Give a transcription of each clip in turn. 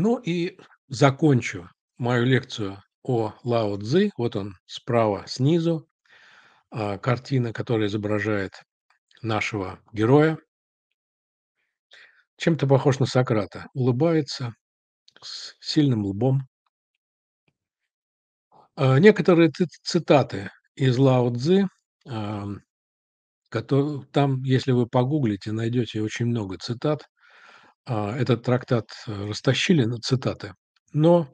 Ну и закончу мою лекцию о Лао Цзи. Вот он справа снизу, а, картина, которая изображает нашего героя. Чем-то похож на Сократа. Улыбается с сильным лбом. А, некоторые цитаты из Лао Цзи, там, если вы погуглите, найдете очень много цитат. А, этот трактат э, растащили на цитаты. Но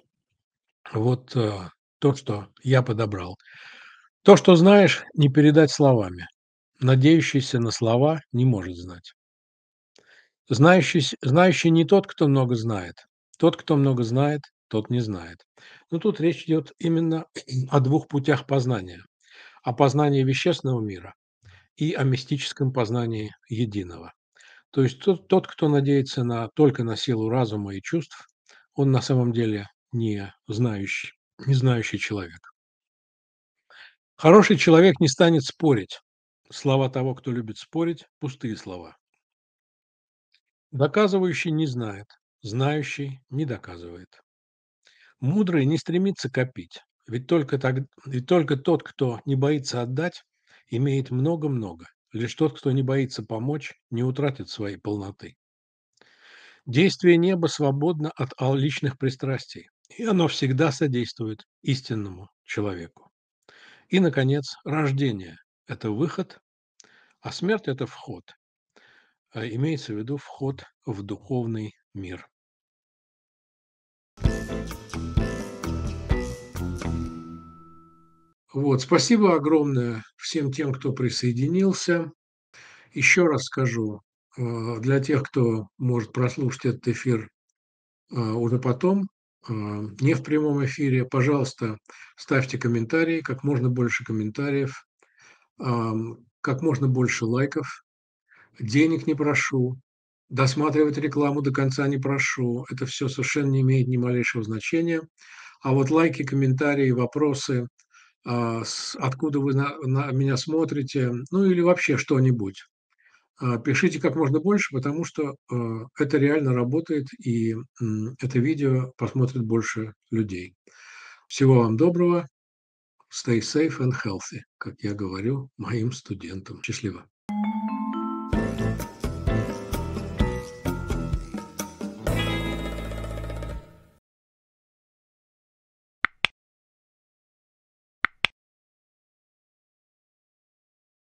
вот э, то, что я подобрал. То, что знаешь, не передать словами. Надеющийся на слова не может знать. Знающий, знающий не тот, кто много знает. Тот, кто много знает, тот не знает. Но тут речь идет именно о двух путях познания. О познании вещественного мира и о мистическом познании единого. То есть тот, тот, кто надеется на, только на силу разума и чувств, он на самом деле не знающий, не знающий человек. Хороший человек не станет спорить. Слова того, кто любит спорить, пустые слова. Доказывающий не знает, знающий не доказывает. Мудрый не стремится копить, ведь только, так, ведь только тот, кто не боится отдать, имеет много-много. Лишь тот, кто не боится помочь, не утратит своей полноты. Действие неба свободно от личных пристрастий, и оно всегда содействует истинному человеку. И, наконец, рождение – это выход, а смерть – это вход. А имеется в виду вход в духовный мир. Вот, спасибо огромное всем тем, кто присоединился. Еще раз скажу, э, для тех, кто может прослушать этот эфир э, уже потом, э, не в прямом эфире, пожалуйста, ставьте комментарии, как можно больше комментариев, как можно больше лайков. Денег не прошу, досматривать рекламу до конца не прошу. Это все совершенно не имеет ни малейшего значения. А вот лайки, комментарии, вопросы – а, откуда вы на, на меня смотрите, ну или вообще что-нибудь. А, пишите как можно больше, потому что а, это реально работает, и это видео посмотрит больше людей. Всего вам доброго. Stay safe and healthy, как я говорю моим студентам. Счастливо.